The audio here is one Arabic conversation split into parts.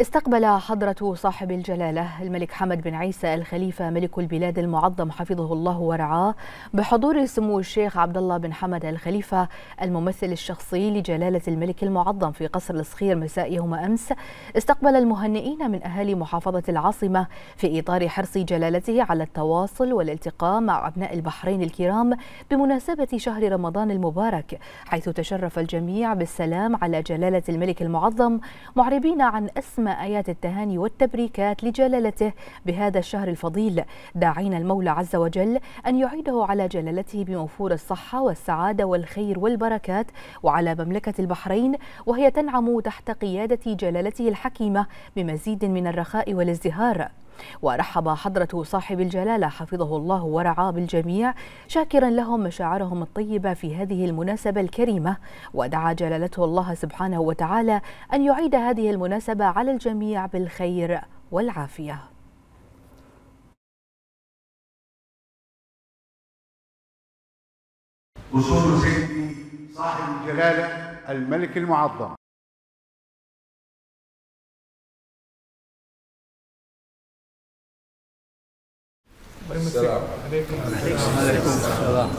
استقبل حضرة صاحب الجلالة الملك حمد بن عيسى الخليفة ملك البلاد المعظم حفظه الله ورعاه بحضور سمو الشيخ عبد الله بن حمد الخليفة الممثل الشخصي لجلالة الملك المعظم في قصر الصخير مساء يوم أمس استقبل المهنئين من أهالي محافظة العاصمة في إطار حرص جلالته على التواصل والالتقاء مع أبناء البحرين الكرام بمناسبة شهر رمضان المبارك حيث تشرف الجميع بالسلام على جلالة الملك المعظم معربين عن أسم ختم آيات التهاني والتبريكات لجلالته بهذا الشهر الفضيل داعين المولى عز وجل أن يعيده على جلالته بموفور الصحة والسعادة والخير والبركات وعلى مملكة البحرين وهي تنعم تحت قيادة جلالته الحكيمة بمزيد من الرخاء والازدهار ورحب حضرة صاحب الجلالة حفظه الله ورعاه بالجميع شاكرا لهم مشاعرهم الطيبة في هذه المناسبة الكريمة ودعا جلالته الله سبحانه وتعالى أن يعيد هذه المناسبة على الجميع بالخير والعافية وصول سيدي صاحب الجلالة الملك المعظم السلام عليكم السلام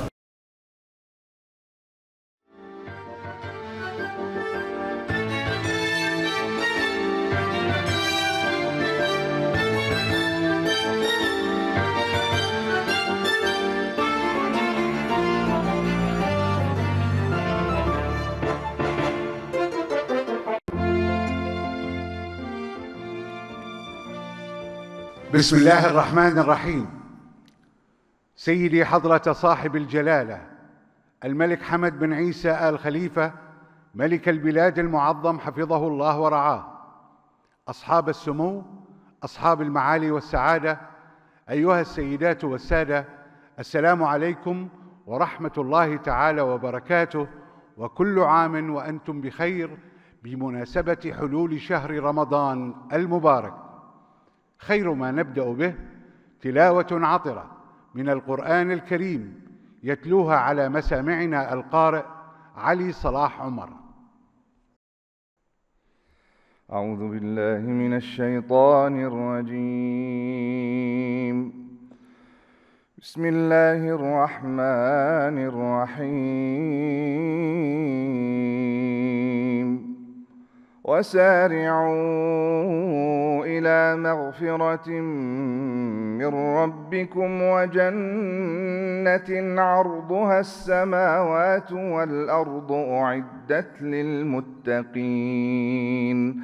بسم الله الرحمن الرحيم سيدي حضرة صاحب الجلالة الملك حمد بن عيسى آل خليفة ملك البلاد المعظم حفظه الله ورعاه أصحاب السمو أصحاب المعالي والسعادة أيها السيدات والسادة السلام عليكم ورحمة الله تعالى وبركاته وكل عام وأنتم بخير بمناسبة حلول شهر رمضان المبارك خير ما نبدأ به تلاوة عطرة من القرآن الكريم يتلوها على مسامعنا القارئ علي صلاح عمر أعوذ بالله من الشيطان الرجيم بسم الله الرحمن الرحيم وسارعوا إلى مغفرة من ربكم وجنة عرضها السماوات والأرض أعدت للمتقين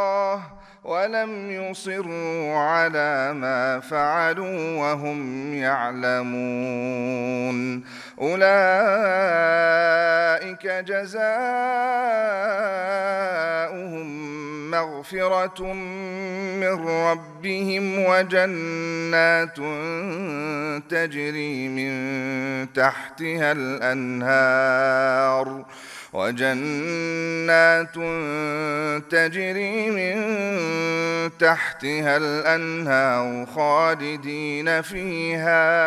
ولم يصروا على ما فعلوا وهم يعلمون أولئك جزاؤهم مغفرة من ربهم وجنات تجري من تحتها الأنهار وجنات تجري من تحتها الأنهار خالدين فيها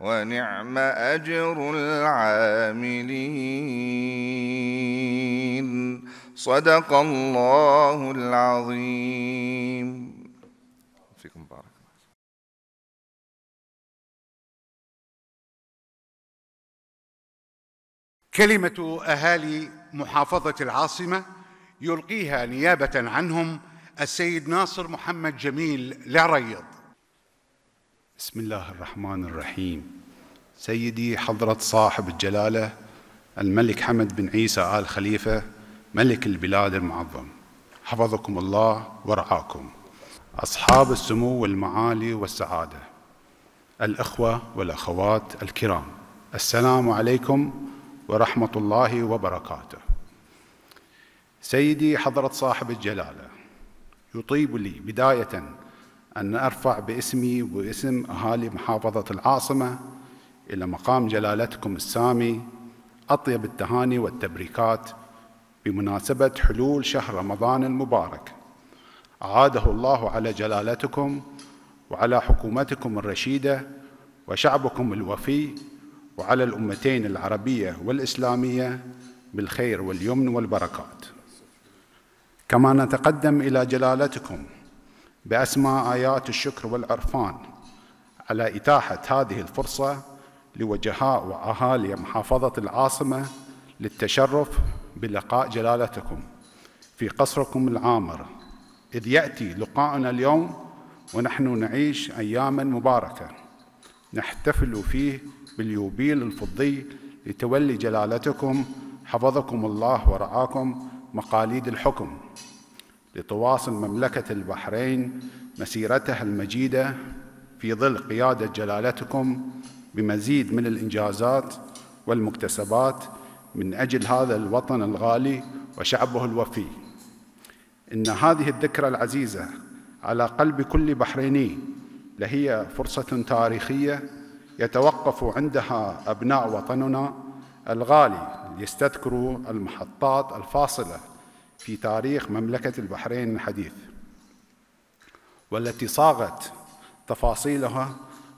ونعم أجر العاملين صدق الله العظيم كلمة أهالي محافظة العاصمة يلقيها نيابة عنهم السيد ناصر محمد جميل لعريض بسم الله الرحمن الرحيم سيدي حضرة صاحب الجلالة الملك حمد بن عيسى آل خليفة ملك البلاد المعظم حفظكم الله ورعاكم أصحاب السمو والمعالي والسعادة الأخوة والأخوات الكرام السلام عليكم ورحمة الله وبركاته سيدي حضرة صاحب الجلالة يطيب لي بداية أن أرفع باسمي واسم أهالي محافظة العاصمة إلى مقام جلالتكم السامي أطيب التهاني والتبريكات بمناسبة حلول شهر رمضان المبارك أعاده الله على جلالتكم وعلى حكومتكم الرشيدة وشعبكم الوفي وعلى الأمتين العربية والإسلامية بالخير واليمن والبركات كما نتقدم إلى جلالتكم بأسماء آيات الشكر والعرفان على إتاحة هذه الفرصة لوجهاء وأهالي محافظة العاصمة للتشرف بلقاء جلالتكم في قصركم العامر إذ يأتي لقاؤنا اليوم ونحن نعيش أياما مباركة نحتفل فيه باليوبيل الفضي لتولي جلالتكم حفظكم الله ورعاكم مقاليد الحكم لتواصل مملكة البحرين مسيرتها المجيدة في ظل قيادة جلالتكم بمزيد من الإنجازات والمكتسبات من أجل هذا الوطن الغالي وشعبه الوفي إن هذه الذكرى العزيزة على قلب كل بحريني لهي فرصة تاريخية يتوقف عندها أبناء وطننا الغالي ليستذكروا المحطات الفاصلة في تاريخ مملكة البحرين الحديث والتي صاغت تفاصيلها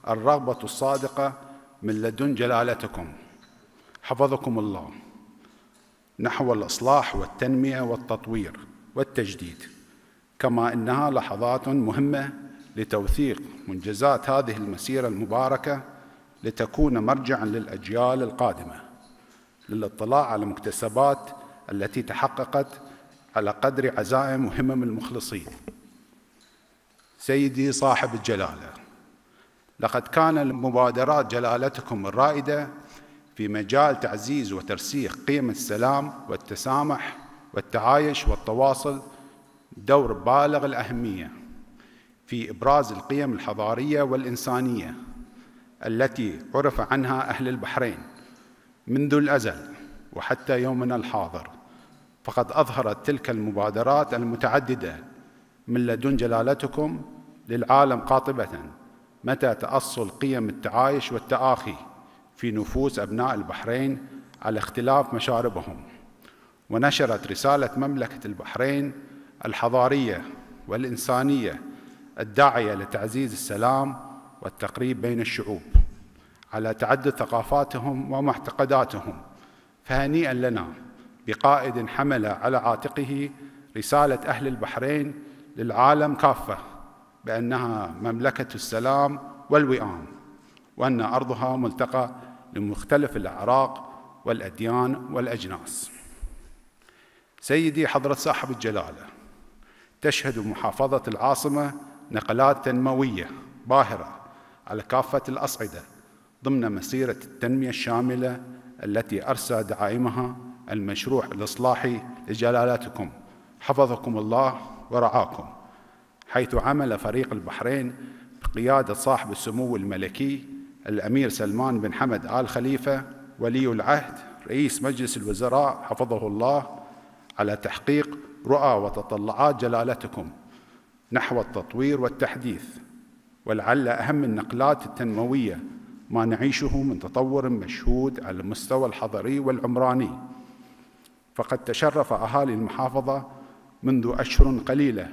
الرغبة الصادقة من لدن جلالتكم حفظكم الله نحو الإصلاح والتنمية والتطوير والتجديد كما إنها لحظات مهمة لتوثيق منجزات هذه المسيرة المباركة لتكون مرجعا للأجيال القادمة للاطلاع على مكتسبات التي تحققت على قدر عزائم وهمم المخلصين سيدي صاحب الجلاله لقد كان مبادرات جلالتكم الرائده في مجال تعزيز وترسيخ قيم السلام والتسامح والتعايش والتواصل دور بالغ الاهميه في ابراز القيم الحضاريه والانسانيه التي عرف عنها أهل البحرين منذ الأزل وحتى يومنا الحاضر فقد أظهرت تلك المبادرات المتعددة من لدن جلالتكم للعالم قاطبة متى تأصل قيم التعايش والتآخي في نفوس أبناء البحرين على اختلاف مشاربهم ونشرت رسالة مملكة البحرين الحضارية والإنسانية الداعية لتعزيز السلام والتقريب بين الشعوب على تعدد ثقافاتهم ومعتقداتهم فهنيئا لنا بقائد حمل على عاتقه رسالة أهل البحرين للعالم كافة بأنها مملكة السلام والوئام وأن أرضها ملتقى لمختلف الأعراق والأديان والأجناس سيدي حضرة صاحب الجلالة تشهد محافظة العاصمة نقلات تنموية باهرة على كافة الأصعدة ضمن مسيرة التنمية الشاملة التي أرسى دعائمها المشروع الإصلاحي لجلالاتكم حفظكم الله ورعاكم حيث عمل فريق البحرين بقيادة صاحب السمو الملكي الأمير سلمان بن حمد آل خليفة ولي العهد رئيس مجلس الوزراء حفظه الله على تحقيق رؤى وتطلعات جلالتكم نحو التطوير والتحديث ولعل أهم النقلات التنموية ما نعيشه من تطور مشهود على المستوى الحضري والعمراني فقد تشرف أهالي المحافظة منذ أشهر قليلة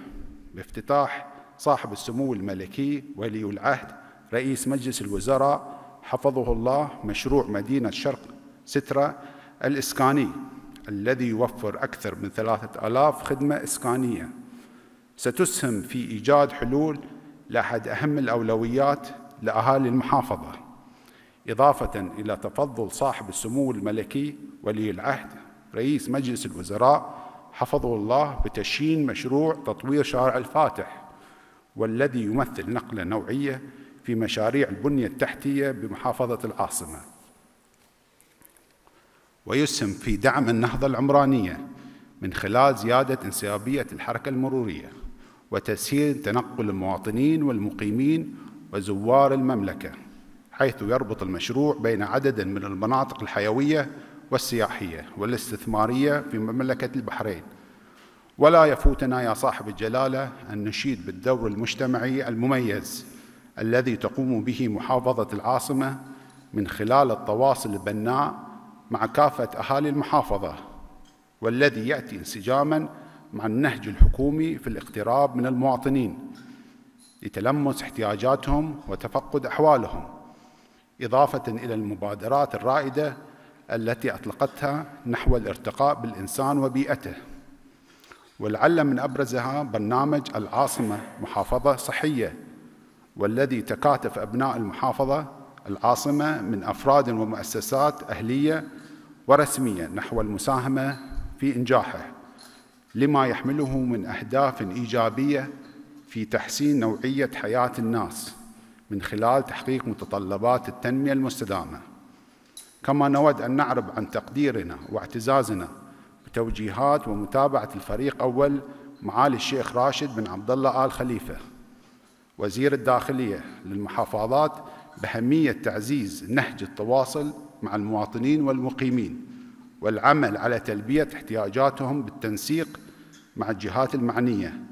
بافتتاح صاحب السمو الملكي ولي العهد رئيس مجلس الوزراء حفظه الله مشروع مدينة شرق سترة الإسكاني الذي يوفر أكثر من ثلاثة ألاف خدمة إسكانية ستسهم في إيجاد حلول لأحد أهم الأولويات لأهالي المحافظة إضافة إلى تفضل صاحب السمو الملكي ولي العهد رئيس مجلس الوزراء حفظه الله بتشيين مشروع تطوير شارع الفاتح والذي يمثل نقلة نوعية في مشاريع البنية التحتية بمحافظة العاصمة ويسهم في دعم النهضة العمرانية من خلال زيادة انسيابية الحركة المرورية وتسهيل تنقل المواطنين والمقيمين وزوار المملكة حيث يربط المشروع بين عدد من المناطق الحيوية والسياحية والاستثمارية في مملكة البحرين ولا يفوتنا يا صاحب الجلالة أن نشيد بالدور المجتمعي المميز الذي تقوم به محافظة العاصمة من خلال التواصل البناء مع كافة أهالي المحافظة والذي يأتي انسجاماً مع النهج الحكومي في الاقتراب من المواطنين لتلمس احتياجاتهم وتفقد أحوالهم إضافة إلى المبادرات الرائدة التي أطلقتها نحو الارتقاء بالإنسان وبيئته ولعل من أبرزها برنامج العاصمة محافظة صحية والذي تكاتف أبناء المحافظة العاصمة من أفراد ومؤسسات أهلية ورسمية نحو المساهمة في إنجاحه لما يحمله من أهداف إيجابية في تحسين نوعية حياة الناس من خلال تحقيق متطلبات التنمية المستدامة كما نود أن نعرب عن تقديرنا واعتزازنا بتوجيهات ومتابعة الفريق أول معالي الشيخ راشد بن عبد الله آل خليفة وزير الداخلية للمحافظات بأهمية تعزيز نهج التواصل مع المواطنين والمقيمين والعمل على تلبية احتياجاتهم بالتنسيق مع الجهات المعنية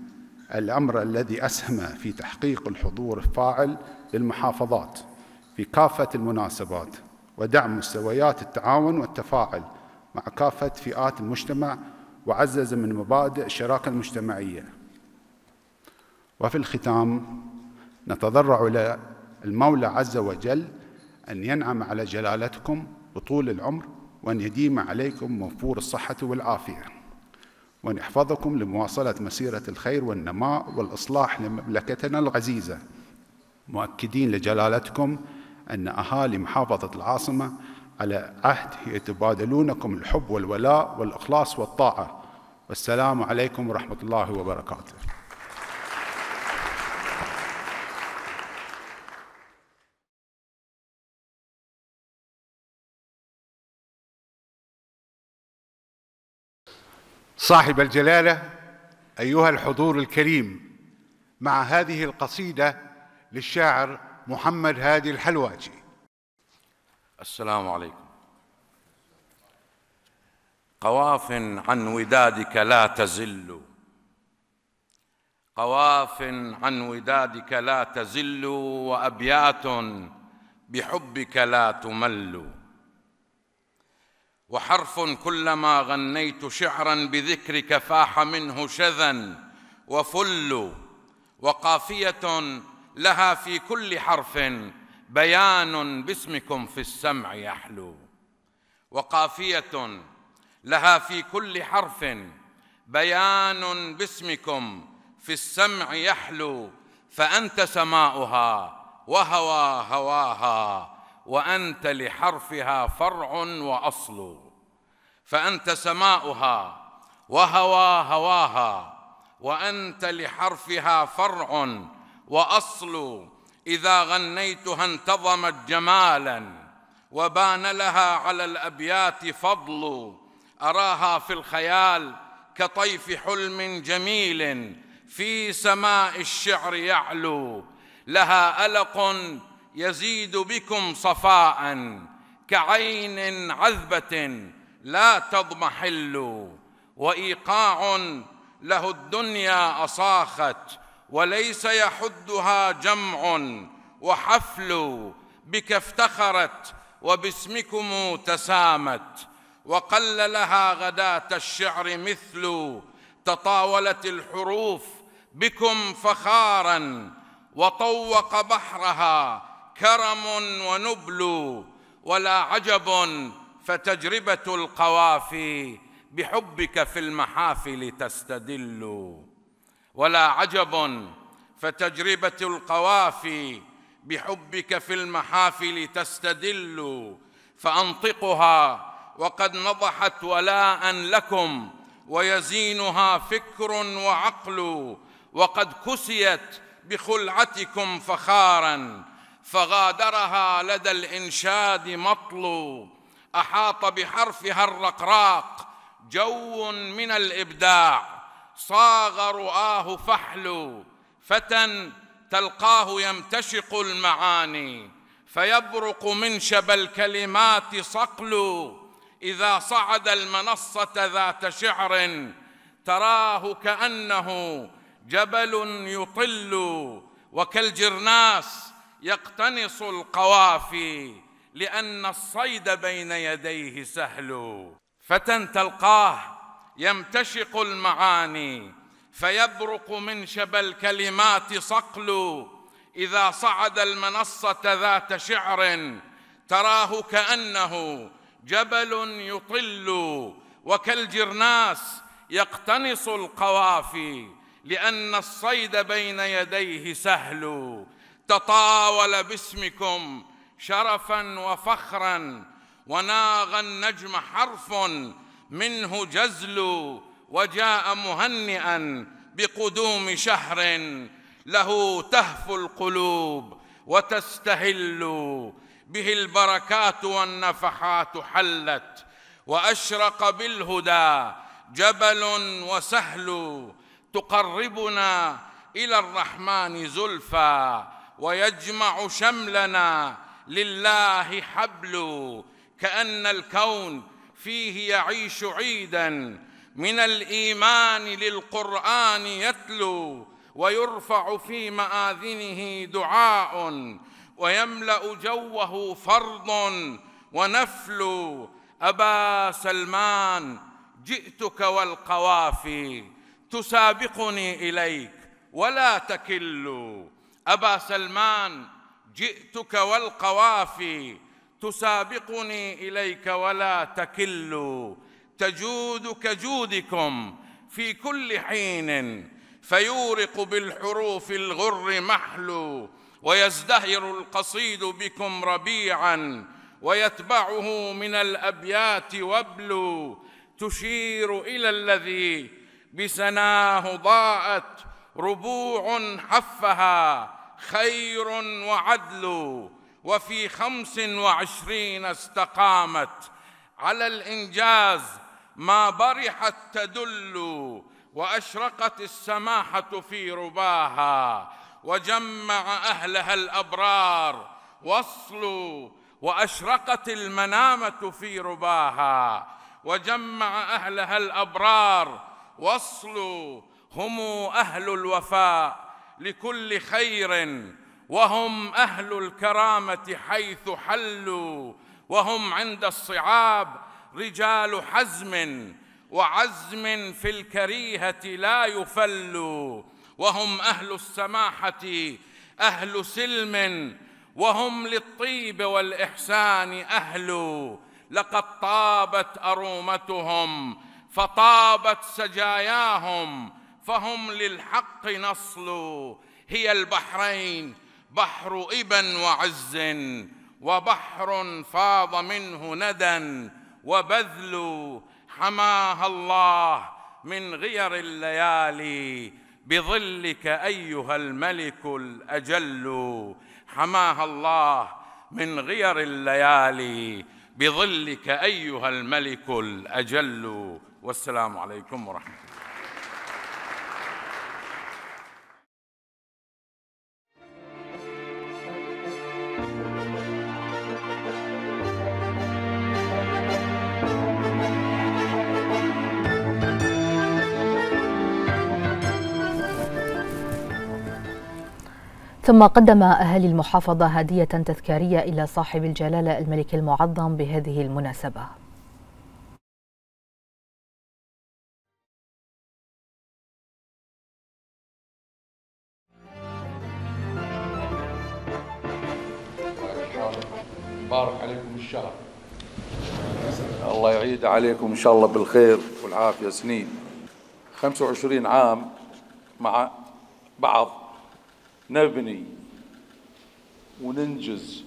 الأمر الذي أسهم في تحقيق الحضور الفاعل للمحافظات في كافة المناسبات ودعم مستويات التعاون والتفاعل مع كافة فئات المجتمع وعزز من مبادئ الشراكة المجتمعية وفي الختام نتضرع إلى المولى عز وجل أن ينعم على جلالتكم بطول العمر وأن يديم عليكم موفور الصحة والعافية وأن يحفظكم لمواصلة مسيرة الخير والنماء والإصلاح لمملكتنا العزيزة مؤكدين لجلالتكم أن أهالي محافظة العاصمة على عهد يتبادلونكم الحب والولاء والإخلاص والطاعة والسلام عليكم ورحمة الله وبركاته صاحب الجلاله ايها الحضور الكريم مع هذه القصيده للشاعر محمد هادي الحلواجي السلام عليكم قواف عن ودادك لا تزل قواف عن ودادك لا تزل وابيات بحبك لا تمل وحرف كلما غنيت شعرا بذكرك فاح منه شذا وفل وقافيه لها في كل حرف بيان باسمكم في السمع يحلو وقافيه لها في كل حرف بيان باسمكم في السمع يحلو فانت سماؤها وهوى هواها وأنت لحرفها فرع وأصل فأنت سماؤها وهوى هواها وأنت لحرفها فرع وأصل إذا غنيتها انتظمت جمالا وبان لها على الأبيات فضل أراها في الخيال كطيف حلم جميل في سماء الشعر يعلو لها ألق يزيد بكم صفاء كعين عذبة لا تضمحل وإيقاع له الدنيا أصاخت وليس يحدها جمع وحفل بك افتخرت وباسمكم تسامت وقل لها غداة الشعر مثل تطاولت الحروف بكم فخارا وطوق بحرها كرم ونبل ولا عجب فتجربه القوافي بحبك في المحافل تستدل ولا عجب فتجربه القوافي بحبك في المحافل تستدل فانطقها وقد نضحت ولاء لكم ويزينها فكر وعقل وقد كسيت بخلعتكم فخارا فغادرها لدى الانشاد مطلو احاط بحرفها الرقراق جو من الابداع صاغ رؤاه فحل فتى تلقاه يمتشق المعاني فيبرق منشب الكلمات صقل اذا صعد المنصه ذات شعر تراه كانه جبل يطل وكالجرناس يقتنص القوافي لان الصيد بين يديه سهل فتى تلقاه يمتشق المعاني فيبرق من شبى الكلمات صقل اذا صعد المنصه ذات شعر تراه كانه جبل يطل وكالجرناس يقتنص القوافي لان الصيد بين يديه سهل تطاول باسمكم شرفا وفخرا وناغ النجم حرف منه جزل وجاء مهنئا بقدوم شهر له تهفو القلوب وتستهل به البركات والنفحات حلت واشرق بالهدى جبل وسهل تقربنا الى الرحمن زلفى ويجمع شملنا لله حبل كأن الكون فيه يعيش عيدا من الإيمان للقرآن يتلو ويرفع في مآذنه دعاء ويملأ جوه فرض ونفل أبا سلمان جئتك والقوافي تسابقني إليك ولا تكلوا أبا سلمان جئتك والقوافي تسابقني إليك ولا تكل تجود كجودكم في كل حين فيورق بالحروف الغر محلو ويزدهر القصيد بكم ربيعا ويتبعه من الابيات وبل تشير الى الذي بسناه ضاءت ربوع حفها خير وعدل وفي خمس وعشرين استقامت على الإنجاز ما برحت تدل وأشرقت السماحة في رباها وجمع أهلها الأبرار وصلوا وأشرقت المنامة في رباها وجمع أهلها الأبرار وصلوا هم أهل الوفاء لكل خير وهم أهل الكرامة حيث حلوا وهم عند الصعاب رجال حزم وعزم في الكريهة لا يفلوا وهم أهل السماحة أهل سلم وهم للطيب والإحسان أهل لقد طابت أرومتهم فطابت سجاياهم فهم للحق نصلوا هي البحرين بحر إبا وعز وبحر فاض منه ندى وبذل حماها الله من غير الليالي بظلك أيها الملك الأجل حماها الله من غير الليالي بظلك أيها الملك الأجل والسلام عليكم ورحمة الله ثم قدم أهالي المحافظة هدية تذكارية إلى صاحب الجلالة الملك المعظم بهذه المناسبة بارك عليكم الشهر الله يعيد عليكم إن شاء الله بالخير والعافية سنين 25 عام مع بعض نبني وننجز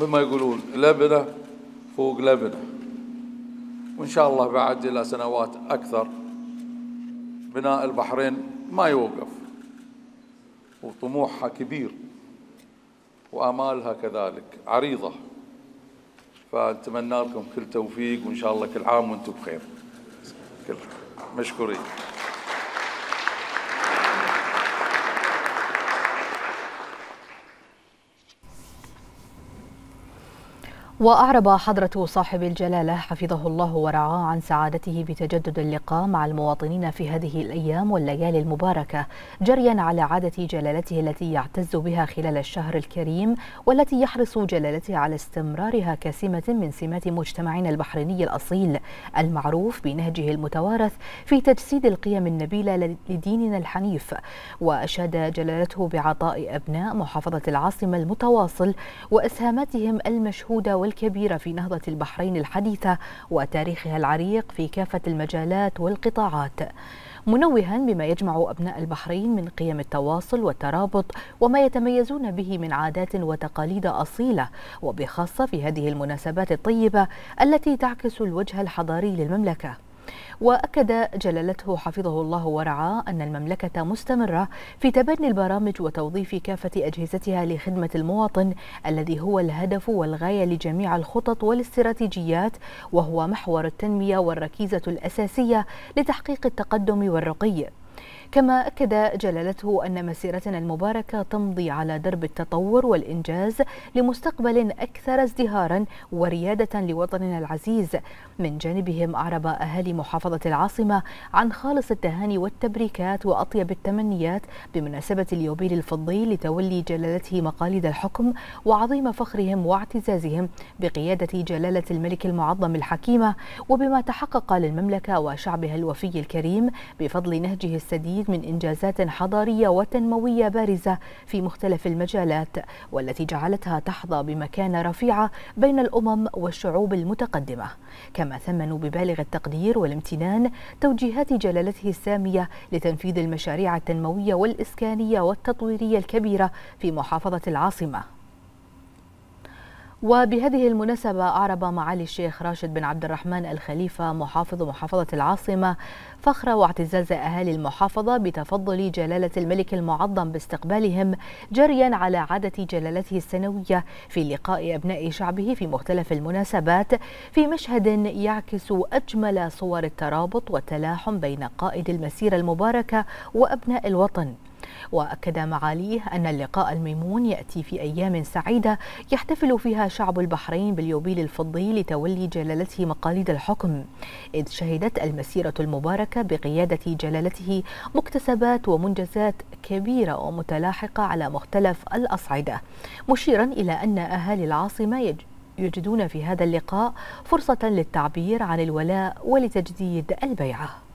مما يقولون لبنة فوق لبنة وإن شاء الله بعد إلى سنوات أكثر بناء البحرين ما يوقف وطموحها كبير وآمالها كذلك عريضة فأتمنى لكم كل توفيق وإن شاء الله كل عام وأنتم بخير كل مشكورين وأعرب حضرة صاحب الجلالة حفظه الله ورعاه عن سعادته بتجدد اللقاء مع المواطنين في هذه الأيام والليالي المباركة جريا على عادة جلالته التي يعتز بها خلال الشهر الكريم والتي يحرص جلالته على استمرارها كسمة من سمات مجتمعنا البحريني الأصيل المعروف بنهجه المتوارث في تجسيد القيم النبيلة لديننا الحنيف وأشاد جلالته بعطاء أبناء محافظة العاصمة المتواصل وإسهاماتهم المشهودة وال الكبيرة في نهضة البحرين الحديثة وتاريخها العريق في كافة المجالات والقطاعات منوها بما يجمع أبناء البحرين من قيم التواصل والترابط وما يتميزون به من عادات وتقاليد أصيلة وبخاصة في هذه المناسبات الطيبة التي تعكس الوجه الحضاري للمملكة وأكد جلالته حفظه الله ورعاه أن المملكة مستمرة في تبني البرامج وتوظيف كافة أجهزتها لخدمة المواطن الذي هو الهدف والغاية لجميع الخطط والاستراتيجيات وهو محور التنمية والركيزة الأساسية لتحقيق التقدم والرقي كما أكد جلالته أن مسيرتنا المباركة تمضي على درب التطور والإنجاز لمستقبل أكثر ازدهارا وريادة لوطننا العزيز من جانبهم أعرب أهالي محافظة العاصمة عن خالص التهاني والتبريكات وأطيب التمنيات بمناسبة اليوبيل الفضي لتولي جلالته مقاليد الحكم وعظيم فخرهم واعتزازهم بقيادة جلالة الملك المعظم الحكيمة وبما تحقق للمملكة وشعبها الوفي الكريم بفضل نهجه السديد العديد من إنجازات حضارية وتنموية بارزة في مختلف المجالات والتي جعلتها تحظى بمكانة رفيعة بين الأمم والشعوب المتقدمة كما ثمنوا ببالغ التقدير والامتنان توجيهات جلالته السامية لتنفيذ المشاريع التنموية والإسكانية والتطويرية الكبيرة في محافظة العاصمة وبهذه المناسبة أعرب معالي الشيخ راشد بن عبد الرحمن الخليفة محافظ محافظة العاصمة فخر واعتزاز أهالي المحافظة بتفضل جلالة الملك المعظم باستقبالهم جريا على عادة جلالته السنوية في لقاء أبناء شعبه في مختلف المناسبات في مشهد يعكس أجمل صور الترابط والتلاحم بين قائد المسيرة المباركة وأبناء الوطن وأكد معاليه أن اللقاء الميمون يأتي في أيام سعيدة يحتفل فيها شعب البحرين باليوبيل الفضي لتولي جلالته مقاليد الحكم إذ شهدت المسيرة المباركة بقيادة جلالته مكتسبات ومنجزات كبيرة ومتلاحقة على مختلف الأصعدة مشيرا إلى أن أهالي العاصمة يج يجدون في هذا اللقاء فرصة للتعبير عن الولاء ولتجديد البيعة